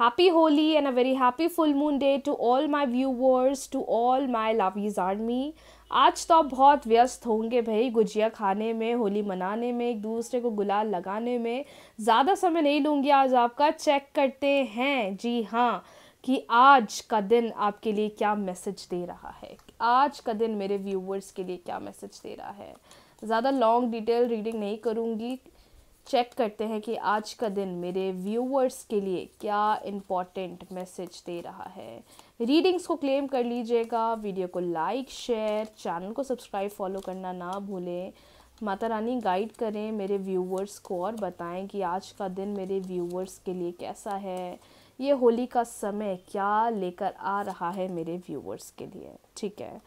Happy Holi and a very happy full moon day to all my viewers, to all my lovies army. आज तो आप बहुत व्यस्त होंगे भाई गुजिया खाने में होली मनाने में एक दूसरे को गुलाल लगाने में ज़्यादा समय नहीं लूँगी आज आपका चेक करते हैं जी हाँ कि आज का दिन आपके लिए क्या मैसेज दे रहा है आज का दिन मेरे व्यूवर्स के लिए क्या मैसेज दे रहा है ज़्यादा लॉन्ग डिटेल रीडिंग नहीं करूँगी चेक करते हैं कि आज का दिन मेरे व्यूअर्स के लिए क्या इम्पॉर्टेंट मैसेज दे रहा है रीडिंग्स को क्लेम कर लीजिएगा वीडियो को लाइक शेयर चैनल को सब्सक्राइब फॉलो करना ना भूलें माता रानी गाइड करें मेरे व्यूअर्स को और बताएं कि आज का दिन मेरे व्यूवर्स के लिए कैसा है ये होली का समय क्या लेकर आ रहा है मेरे व्यूवर्स के लिए ठीक है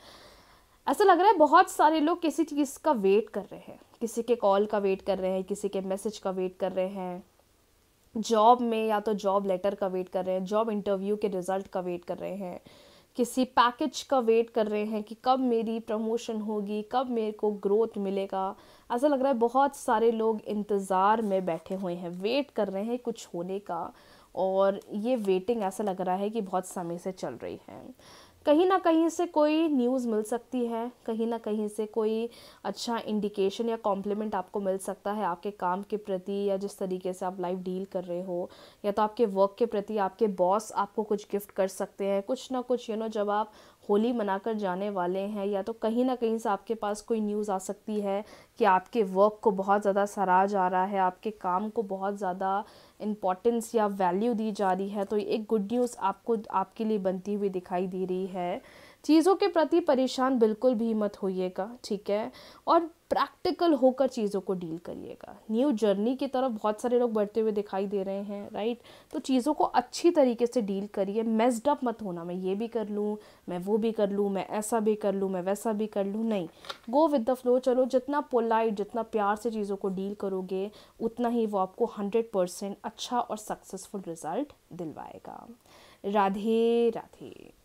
ऐसा लग रहा है बहुत सारे लोग किसी चीज़ का वेट कर रहे हैं किसी के कॉल का वेट कर रहे हैं किसी के मैसेज का वेट कर रहे हैं जॉब में या तो जॉब लेटर का वेट कर रहे हैं जॉब इंटरव्यू के रिज़ल्ट का वेट कर रहे हैं किसी पैकेज का वेट कर रहे हैं कि कब मेरी प्रमोशन होगी कब मेरे को ग्रोथ मिलेगा ऐसा लग रहा है बहुत सारे लोग इंतज़ार में बैठे हुए हैं वेट कर रहे हैं कुछ होने का और ये वेटिंग ऐसा लग रहा है कि बहुत समय से चल रही है कहीं ना कहीं से कोई न्यूज़ मिल सकती है कहीं ना कहीं से कोई अच्छा इंडिकेशन या कॉम्प्लीमेंट आपको मिल सकता है आपके काम के प्रति या जिस तरीके से आप लाइफ डील कर रहे हो या तो आपके वर्क के प्रति आपके बॉस आपको कुछ गिफ्ट कर सकते हैं कुछ ना कुछ यू नो जब आप होली मनाकर जाने वाले हैं या तो कहीं ना कहीं से आपके पास कोई न्यूज़ आ सकती है कि आपके वर्क को बहुत ज़्यादा सराहा जा रहा है आपके काम को बहुत ज़्यादा इम्पोर्टेंस या वैल्यू दी जा रही है तो एक गुड न्यूज़ आपको आपके लिए बनती हुई दिखाई दे रही है चीज़ों के प्रति परेशान बिल्कुल भी मत होइएगा ठीक है और प्रैक्टिकल होकर चीज़ों को डील करिएगा न्यू जर्नी की तरफ बहुत सारे लोग बढ़ते हुए दिखाई दे रहे हैं राइट तो चीज़ों को अच्छी तरीके से डील करिए मेस्ड अप मत होना मैं ये भी कर लूँ मैं वो भी कर लूँ मैं ऐसा भी कर लूँ मैं वैसा भी कर लूँ नहीं गो विद द फ्लो चलो जितना पोलाइट जितना प्यार से चीज़ों को डील करोगे उतना ही वो आपको हंड्रेड परसेंट अच्छा और सक्सेसफुल रिजल्ट दिलवाएगा राधे राधे